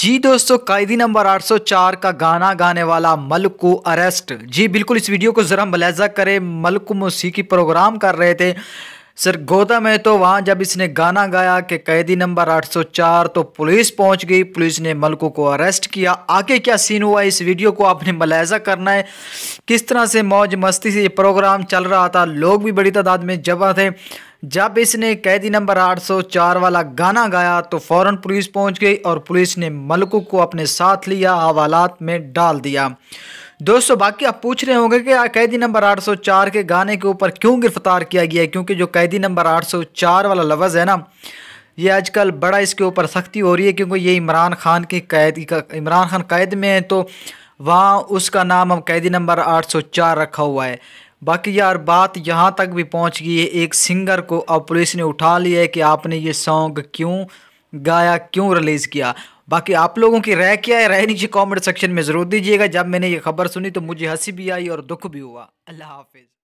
जी दोस्तों कैदी नंबर 804 का गाना गाने वाला मलक को अरेस्ट जी बिल्कुल इस वीडियो को ज़रा मलहजा करें मलक मौसीकी प्रोग्राम कर रहे थे सर गोदा में तो वहाँ जब इसने गाना गाया कि कैदी नंबर 804 तो पुलिस पहुँच गई पुलिस ने मलकू को अरेस्ट किया आगे क्या सीन हुआ इस वीडियो को आपने मुलाजा करना है किस तरह से मौज मस्ती से ये प्रोग्राम चल रहा था लोग भी बड़ी तादाद में जमा थे जब इसने कैदी नंबर 804 वाला गाना गाया तो फौरन पुलिस पहुंच गई और पुलिस ने मलकू को अपने साथ लिया हवालात में डाल दिया दोस्तों बाकी आप पूछ रहे होंगे कि कैदी नंबर 804 के गाने के ऊपर क्यों गिरफ्तार किया गया है क्योंकि जो कैदी नंबर 804 वाला लफ्ज़ है ना ये आजकल बड़ा इसके ऊपर सख्ती हो रही है क्योंकि ये इमरान खान की कैदी का इमरान खान कैद में है तो वहाँ उसका नाम अब कैदी नंबर 804 रखा हुआ है बाकी यार बात यहाँ तक भी पहुँच गई है एक सिंगर को अब पुलिस ने उठा लिया है कि आपने ये सॉन्ग क्यों गाया क्यों रिलीज़ किया बाकी आप लोगों की राय क्या है राय नीचे कमेंट सेक्शन में ज़रूर दीजिएगा जब मैंने ये खबर सुनी तो मुझे हंसी भी आई और दुख भी हुआ अल्लाह हाफिज़